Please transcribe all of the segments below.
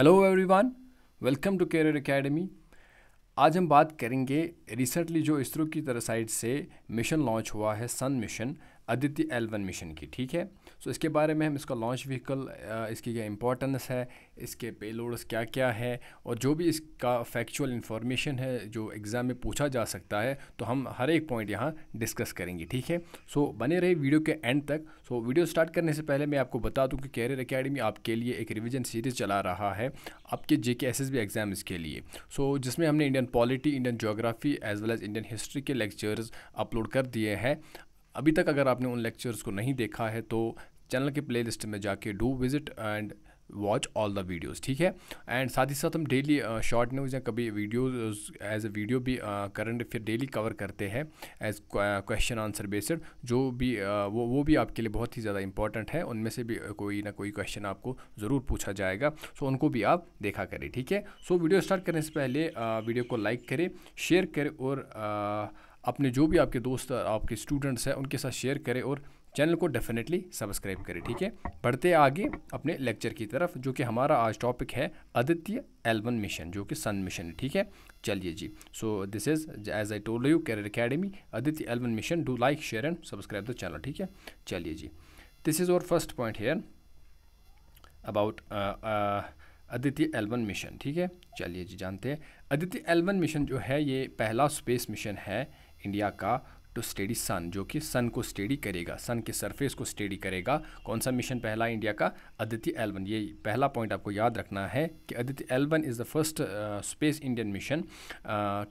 hello everyone welcome to career academy आज हम बात करेंगे रिसेंटली जो इसरो की तरह साइड से मिशन लॉन्च हुआ है sun mission Aditya L one mission की ठीक है सो so, इसके बारे में हम इसका लॉन्च व्हीकल इसकी क्या इंपॉर्टेंस है इसके पेलोड्स क्या क्या है और जो भी इसका फैक्चुअल इंफॉर्मेशन है जो एग्ज़ाम में पूछा जा सकता है तो हम हर एक पॉइंट यहाँ डिस्कस करेंगे ठीक है सो so, बने रहे वीडियो के एंड तक सो so, वीडियो स्टार्ट करने से पहले मैं आपको बता दूँ कि कैरियर अकेडमी आपके लिए एक रिविजन सीरीज़ चला रहा है आपके जे के एस एस बी एग्ज़ाम्स के लिए सो so, जिसमें हमने Indian polity Indian geography as well as Indian history के लेक्चर्स अपलोड कर दिए हैं अभी तक अगर आपने उन लेक्चर्स को नहीं देखा है तो चैनल के प्लेलिस्ट में जाके do visit and watch all the videos ठीक है एंड साथ ही साथ हम डेली शॉर्ट न्यूज़ या कभी वीडियोस एज ए वीडियो भी करंट फिर डेली कवर करते हैं एज क्वेश्चन आंसर बेस्ड जो भी uh, वो वो भी आपके लिए बहुत ही ज़्यादा इंपॉर्टेंट है उनमें से भी कोई ना कोई क्वेश्चन आपको ज़रूर पूछा जाएगा सो so, उनको भी आप देखा करें ठीक है सो so, वीडियो स्टार्ट करने से पहले uh, वीडियो को लाइक करें शेयर करें और uh, अपने जो भी आपके दोस्त आपके स्टूडेंट्स हैं उनके साथ शेयर करें और चैनल को डेफिनेटली सब्सक्राइब करें ठीक है बढ़ते आगे अपने लेक्चर की तरफ जो कि हमारा आज टॉपिक है आदित्य एलवन मिशन जो कि सन मिशन है ठीक है चलिए जी so this is as I told you career academy Aditya L one mission do like share and subscribe the channel ठीक है चलिए जी this is our first point here about Aditya L one mission ठीक है चलिए जी जानते हैं आदित्य एलवन मिशन जो है ये पहला स्पेस मिशन है इंडिया का टू स्टडी सन जो कि सन को स्टडी करेगा सन के सरफेस को स्टडी करेगा कौन सा मिशन पहला इंडिया का अदिति एल्बन ये पहला पॉइंट आपको याद रखना है कि Aditya L one is the first space Indian mission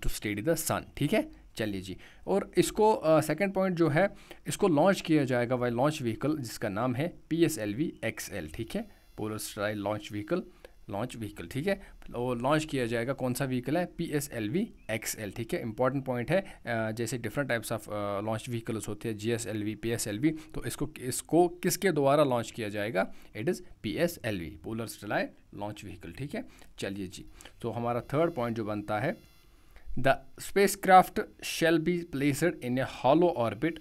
to study the sun ठीक है चलिए जी और इसको सेकंड uh, पॉइंट जो है इसको लॉन्च किया जाएगा वाई लॉन्च व्हीकल जिसका नाम है P S L V X L ठीक है polar satellite launch vehicle launch vehicle ठीक है और तो लॉन्च किया जाएगा कौन सा व्हीकल है P S L V X L ठीक है इंपॉर्टेंट पॉइंट है जैसे different types of launch vehicles होते हैं G S L V P S L V तो इसको इसको किसके द्वारा लॉन्च किया जाएगा it is P S L V polar satellite launch vehicle ठीक है चलिए जी तो हमारा थर्ड पॉइंट जो बनता है the spacecraft shall be placed in a halo orbit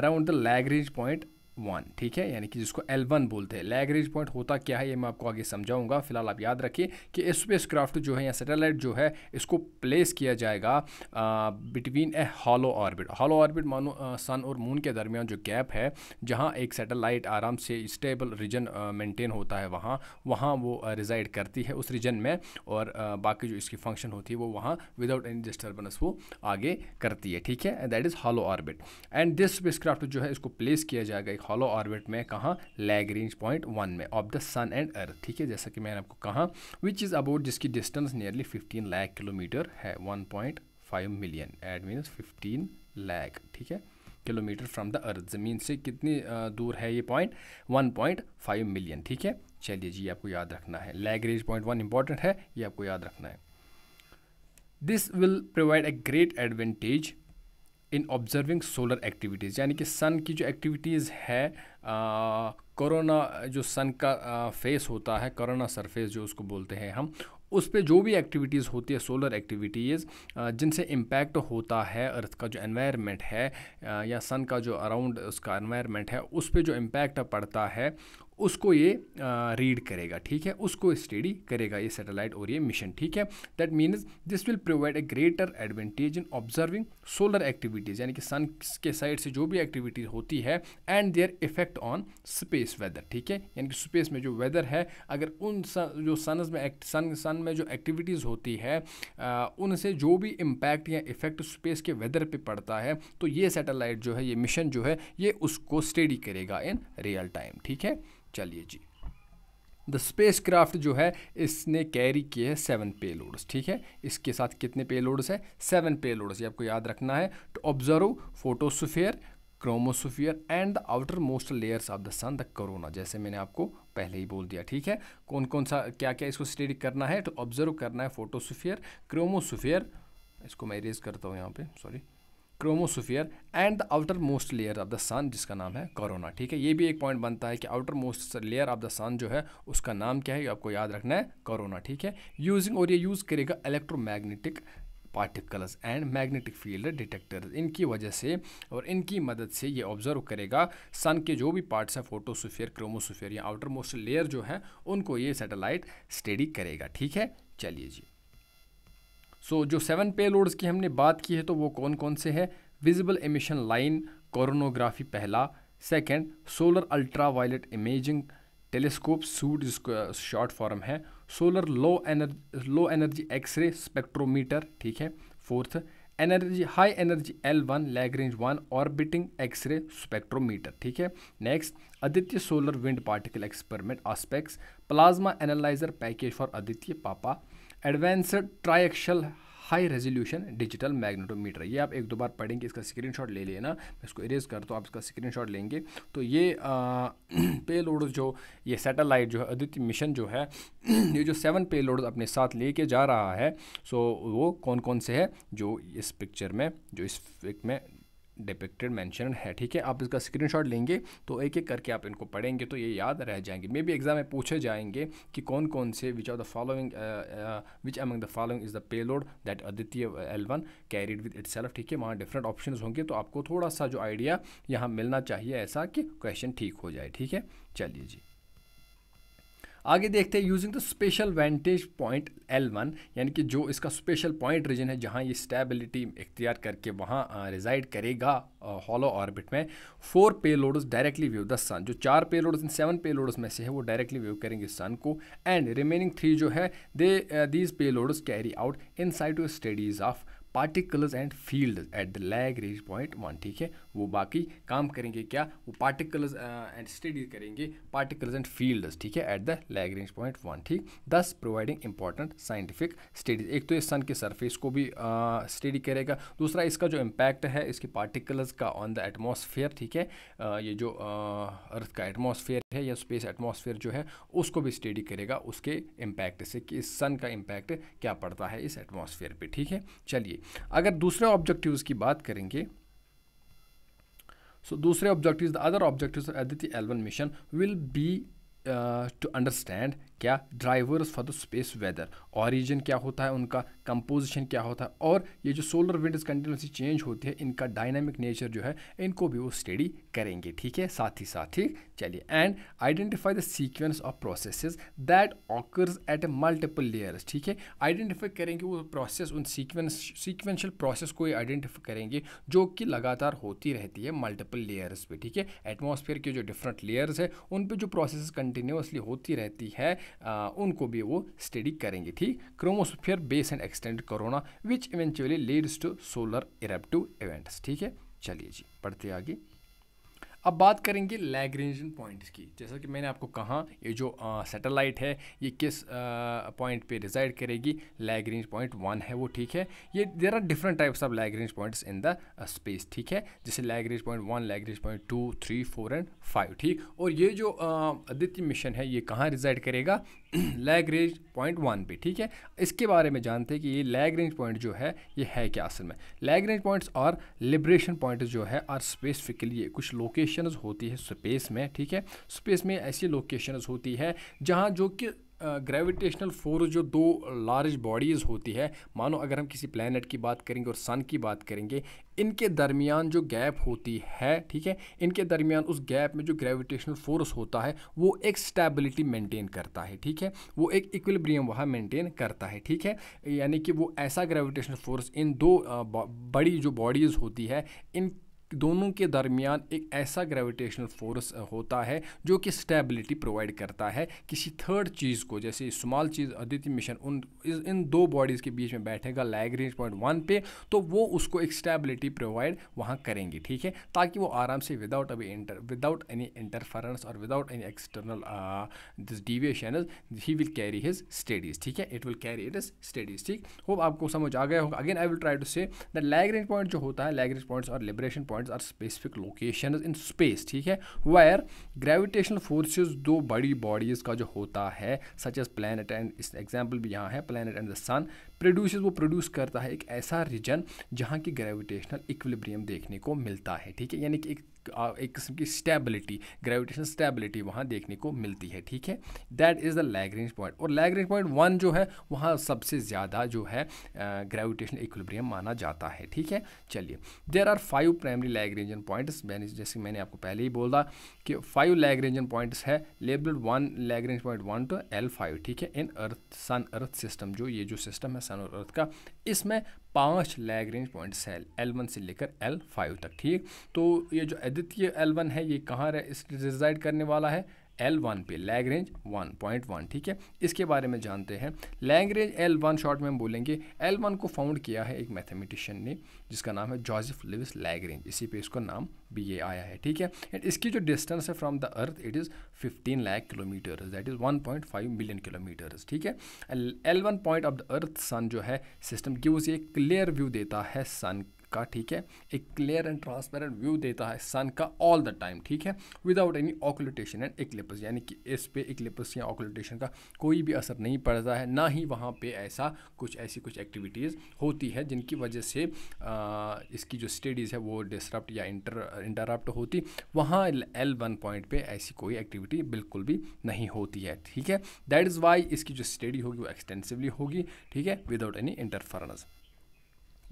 around the Lagrange point one ठीक है यानी कि जिसको एल वन बोलते हैं लैगरेज पॉइंट होता क्या है ये मैं आपको आगे समझाऊंगा फिलहाल आप याद रखिए कि स्पेस क्राफ्ट जो है या सैटेलाइट जो है इसको प्लेस किया जाएगा between a halo orbit halo orbit मानो सन और मून के दरमियान जो गैप है जहाँ एक सैटेलाइट आराम से स्टेबल रीजन मेंटेन होता है वहाँ वहाँ वो रिजाइड करती है उस रीजन में और आ, बाकी जो इसकी फंक्शन होती है वो वहाँ विदाउट एनी डिस्टर्बेंस वो आगे करती है ठीक है that is halo orbit and this spacecraft जो है इसको प्लेस किया जाएगा एक हॉलो ऑर्बिट में कहाँ लैग्रेंज पॉइंट वन में of the sun and earth ठीक है जैसा कि मैंने आपको कहा विच इज़ अबाउट जिसकी distance nearly fifteen lakh kilometre है one point five million at means fifteen lakh ठीक है किलोमीटर फ्रॉम द अर्थ ज़मीन से कितनी दूर है ये point one point five million ठीक है चलिए जी आपको याद रखना है लैगरेज पॉइंट वन इंपॉर्टेंट है ये आपको याद रखना है this will provide a great advantage in observing solar activities यानी कि सन की जो एक्टिविटीज़ है कोरोना जो सन का फेस होता है कोरोना सरफेस जो उसको बोलते हैं हम उस पर जो भी एक्टिविटीज़ होती है सोलर एक्टिविटीज़ जिनसे इम्पैक्ट होता है अर्थ का जो एनवायरनमेंट है या सन का जो अराउंड उसका एनवायरनमेंट है उस पर जो इम्पैक्ट पड़ता है उसको ये रीड करेगा ठीक है उसको स्टडी करेगा ये सैटेलाइट और ये मिशन ठीक है that means this will provide a greater advantage in observing solar activities यानी कि सन के साइड से जो भी एक्टिविटीज होती है and their effect on space weather ठीक है यानी कि स्पेस में जो वेदर है अगर उन सन, जो सन में सन सन में जो एक्टिविटीज़ होती है उनसे जो भी इम्पैक्ट या इफेक्ट स्पेस के वेदर पर पड़ता है तो ये सैटेलाइट जो है ये मिशन जो है ये उसको स्टडी करेगा इन रियल टाइम ठीक है चलिए जी द स्पेस क्राफ्ट जो है इसने कैरी किए हैं सेवन पे लोड्स ठीक है इसके साथ कितने पे लोड्स हैं सेवन पे लोड्स ये आपको याद रखना है to observe photosphere chromosphere and the outermost layers of the sun the corona जैसे मैंने आपको पहले ही बोल दिया ठीक है कौन कौन सा क्या क्या इसको स्टडी करना है टू ऑब्जर्व करना है फोटोसुफियर क्रोमोसुफियर इसको मैं इरेज करता हूँ यहाँ पे sorry chromosphere and the outermost layer of the sun जिसका नाम है कोरोना ठीक है ये भी एक पॉइंट बनता है कि outermost layer of the sun जो है उसका नाम क्या है आपको याद रखना है कोरोना ठीक है यूजिंग और ये यूज़ करेगा electromagnetic particles and magnetic field detector इनकी वजह से और इनकी मदद से ये ऑब्जर्व करेगा सन के जो भी पार्ट्स हैं फोटोसोफियर क्रोमोसोफियर या आउटर मोस्ट लेयर जो है उनको ये सैटेलाइट स्टडी करेगा ठीक है चलिए जी सो so, जो सेवन पे लोड्स की हमने बात की है तो वो कौन कौन से हैं विजिबल एमिशन लाइन कोरोनोग्राफी पहला second solar ultraviolet imaging telescope suite जिसको शॉर्ट uh, फॉर्म है solar low energy low energy X-ray spectrometer ठीक है fourth energy high energy L one Lagrange one orbiting X-ray spectrometer ठीक है next Aditya solar wind particle experiment aspects plasma analyser package for Aditya papa advanced triaxial high resolution digital magnetometer ये आप एक दो बार पढ़ेंगे इसका स्क्रीनशॉट ले लेना मैं इसको इरेज कर तो आप इसका स्क्रीनशॉट लेंगे तो ये पेलोड जो ये सैटेलाइट जो है आदित्य मिशन जो है ये जो सेवन पेलोड अपने साथ लेके जा रहा है सो वो कौन कौन से है जो इस पिक्चर में जो इस पिक में डिपिक्टेड मैंशन है ठीक है आप इसका स्क्रीनशॉट लेंगे तो एक एक करके आप इनको पढ़ेंगे तो ये याद रह जाएंगे मे बी एग्जाम में पूछे जाएंगे कि कौन कौन से which are the following which among the following is the payload that Aditya L one carried with it ठीक है वहाँ डिफरेंट ऑप्शन होंगे तो आपको थोड़ा सा जो आइडिया यहाँ मिलना चाहिए ऐसा कि क्वेश्चन ठीक हो जाए ठीक है चलिए जी आगे देखते हैं using the special vantage point L one यानी कि जो इसका स्पेशल पॉइंट रीजन है जहाँ ये स्टेबिलिटी इख्तियार करके वहाँ रिजाइड करेगा हॉलो ऑर्बिट में four payloads directly view the sun जो चार पे लोडस इन सेवन पे लोडस में से है वो डायरेक्टली व्यू करेंगे सन को एंड रिमेनिंग थ्री जो है they these payloads carry out in situ to studies of particles and field at the Lagrange point one ठीक है वो बाकी काम करेंगे क्या वो पार्टिकल्स एंड स्टडी करेंगे पार्टिकल्स एंड फील्ड ठीक है at the Lagrange point one ठीक thus providing important scientific studies एक तो ये सन के सरफेस को भी स्टडी uh, करेगा दूसरा इसका जो इम्पैक्ट है इसके पार्टिकल्स का ऑन द एटमोसफेयर ठीक है uh, ये जो अर्थ uh, का एटमोसफेयर है या स्पेस एटमोसफेयर जो है उसको भी स्टडी करेगा उसके इम्पैक्ट से कि इस सन का इम्पैक्ट क्या पड़ता है इस एटमोसफेयर पर ठीक है चलिए अगर दूसरे ऑब्जेक्टिव्स की बात करेंगे सो दूसरे objectives the other objectives Aditya L one mission will be to understand क्या drivers for the space weather origin क्या होता है उनका कंपोजिशन क्या होता है और ये जो सोलर विंड कंटिन्यूसली चेंज होती है इनका डायनामिक नेचर जो है इनको भी वो स्टडी करेंगे ठीक है साथ ही साथ ही चलिए and identify the sequence of processes that occurs at a multiple layers ठीक है आइडेंटिफाई करेंगे वो प्रोसेस उन सीक्वेंस सीक्वेंशियल प्रोसेस को आइडेंटिफाई करेंगे जो कि लगातार होती रहती है मल्टीपल लेयर्स पे ठीक है एटमॉस्फेयर के जो डिफरेंट लेयर्स है उन पर जो प्रोसेस कंटिन्यूसली होती रहती है आ, उनको भी वो स्टडी करेंगे ठीक chromosphere base and ex extend corona which eventually leads to solar eruptive events ठीक है चलिए जी पढ़ते आगे अब बात करेंगे लैग्रेंजन पॉइंट्स की जैसा कि मैंने आपको कहा ये जो सैटेलाइट है ये किस पॉइंट पे रिजाइड करेगी लैग्रेंज पॉइंट वन है वो ठीक है ये there are different types of Lagrange points in the space ठीक है जैसे Lagrange point one Lagrange point two three four and five ठीक और ये जो आदित्य मिशन है ये कहाँ रिजाइड करेगा लैग रेंज पॉइंट वन पे ठीक है इसके बारे में जानते हैं कि ये लैग रेंज पॉइंट जो है ये है क्या असल में लैग रेंज पॉइंट्स और लिब्रेशन पॉइंट्स जो है आर स्पेसिफिकली कुछ लोकेशंस होती है स्पेस में ठीक है स्पेस में ऐसी लोकेशंस होती है जहाँ जो कि ग्रेविटेशनल फोर्स जो दो लार्ज बॉडीज़ होती है मानो अगर हम किसी प्लानट की बात करेंगे और सन की बात करेंगे इनके दरमियान जो गैप होती है ठीक है इनके दरमियान उस गैप में जो ग्रेविटेशनल फोर्स होता है वो एक स्टेबिलिटी मेंटेन करता है ठीक है वो एक इक्विलिब्रियम वहाँ मेंटेन करता है ठीक है यानी कि वो ऐसा ग्रेविटेशनल फोर्स इन दो बड़ी जो बॉडीज़ होती है इन दोनों के दरमियान एक ऐसा ग्रेविटेशनल फोर्स होता है जो कि स्टेबिलिटी प्रोवाइड करता है किसी थर्ड चीज़ को जैसे स्मॉल चीज़ अदिति मिशन उन इन दो बॉडीज़ के बीच में बैठेगा लैग रेंज पॉइंट वन पे तो वो उसको एक स्टेबिलिटी प्रोवाइड वहाँ करेंगे ठीक है ताकि वो आराम से विदाउट अभी इंटर विदाउट एनी इंटरफरेंस और without any external this deviation he will carry his studies ठीक है it will carry it is studies ठीक होप आपको समझ आ गया होगा again I will try to say that Lagrange point जो होता है लैग रेंज पॉइंट्स और libration point points are specific location in space ठीक है वायर ग्रेविटेशनल फोर्सेस दो बड़ी बॉडीज़ का जो होता है सच एज प्लानट एंड इस एग्जाम्पल भी यहाँ है planet and the sun produce वो प्रोड्यूस करता है एक ऐसा रीजन जहाँ की ग्रेविटेशनल इक्विलिब्रियम देखने को मिलता है ठीक है यानी कि एक एक किस्म की स्टेबिलिटी ग्रेविटेशन स्टेबिलिटी वहाँ देखने को मिलती है ठीक है that is the Lagrange point और लैगरेंज पॉइंट वन जो है वहाँ सबसे ज़्यादा जो है ग्रेविटेशन इक्विलिब्रियम माना जाता है ठीक है चलिए there are five primary Lagrangian points मैंने जैसे मैंने आपको पहले ही बोला कि फाइव लैगरेंजन पॉइंट्स है labelled one Lagrange point one two L five ठीक है इन अर्थ सन अर्थ सिस्टम जो ये जो सिस्टम है सन और अर्थ का इसमें पाँच लैग रेंज पॉइंट सेल एल वन से लेकर एल फाइव तक ठीक तो ये जो अद्वितीय एल वन है ये कहाँ इस रिजाइड करने वाला है एल वन पे Lagrange one point one ठीक है इसके बारे में जानते हैं Lagrange L one short में हम बोलेंगे एल वन को फाउंड किया है एक मैथमेटिशियन ने जिसका नाम है जॉसेफ लिविस लैग रेंज इसी पे इसका नाम भी ये आया है ठीक है एंड इसकी जो डिस्टेंस है from the earth it is fifteen lakh kilometres that is one point five million kilometres ठीक है L one point of the earth sun जो है सिस्टम गिव्स एक क्लियर व्यू देता है सन का ठीक है एक क्लियर एंड ट्रांसपेरेंट व्यू देता है सन का ऑल द टाइम ठीक है without any occultation and eclipse यानी कि इस पे इक्लिपस या ऑकुलटेशन का कोई भी असर नहीं पड़ता है ना ही वहाँ पे ऐसा कुछ ऐसी कुछ एक्टिविटीज़ होती है जिनकी वजह से आ, इसकी जो स्टडीज़ है वो डिसरप्ट या इंटर इंटरप्ट होती वहाँ एल वन पॉइंट पर ऐसी कोई एक्टिविटी बिल्कुल भी नहीं होती है ठीक है दैट इज़ वाई इसकी जो स्टडी होगी वो एक्सटेंसिवली होगी ठीक है without any interference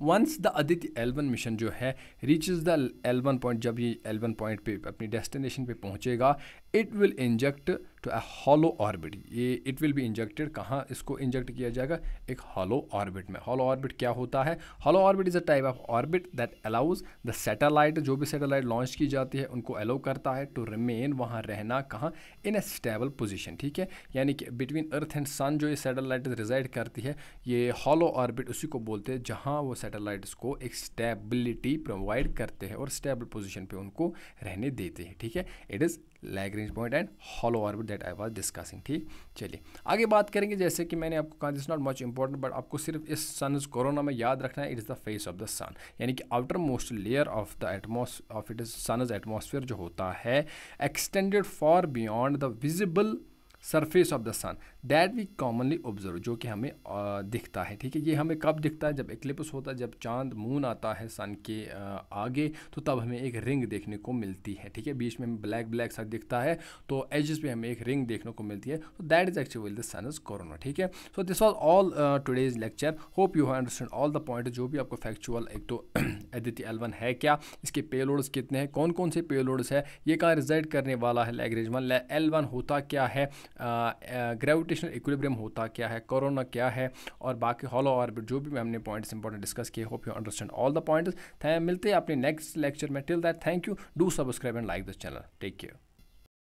once the Aditya L one mission जो है इज द एल्बन पॉइंट जब ये एल्बन पॉइंट पे अपनी डेस्टिनेशन पे पहुंचेगा it will inject to a halo orbit ये इट विल बी इंजेक्टेड कहाँ इसको इंजेक्ट किया जाएगा एक हॉलो ऑर्बिट में हॉलो ऑर्बिट क्या होता है halo orbit is a type of orbit that allows the satellite जो भी सैटेलाइट लॉन्च की जाती है उनको अलाउ करता है टू रिमेन वहाँ रहना कहाँ इन अ स्टेबल पोजिशन ठीक है यानी कि बिटवीन अर्थ एंड सन जो ये सैटेलाइट रिजाइड करती है ये हॉलो ऑर्बिट उसी को बोलते हैं जहाँ वो सैटेलाइट्स को एक स्टेबिलिटी प्रोवाइड करते हैं और स्टेबल पोजिशन पर उनको रहने देते हैं ठीक है it is Lagrange point and halo orbit that I was discussing ठीक चलिए आगे बात करेंगे जैसे कि मैंने आपको कहा this not much important but आपको सिर्फ इस सन कोरोना में याद रखना है it is the face of the sun यानी कि outermost layer of the atmos of it is sun's atmosphere जो होता है extended for beyond the visible surface of the sun that we commonly observe जो कि हमें दिखता है ठीक है ये हमें कब दिखता है जब एक्लिप्स होता है जब चांद मून आता है सन के आगे तो तब हमें एक रिंग देखने को मिलती है ठीक है बीच में हमें ब्लैक ब्लैक सा दिखता है तो एजेस पे हमें एक रिंग देखने को मिलती है तो that is actually the sun is corona ठीक है so this was all today's lecture hope you understand all the point जो भी आपको फैक्चुअल एक तो एदिति एलवन है क्या इसके पेलोड्स कितने हैं कौन कौन से पेलोड्स है ये कहाँ रिजल्ट करने वाला है लैग्रेज वन एल वन होता क्या है ग्रेविटेशनल इक्विलिब्रियम होता क्या है कोरोना क्या है और बाकी हॉलो ऑर्बिट जो भी हमने पॉइंट्स इंपॉर्टेंट डिस्कस किए hope you understand all the points मिलते हैं अपने नेक्स्ट लेक्चर में till that thank you do subscribe and like this channel take care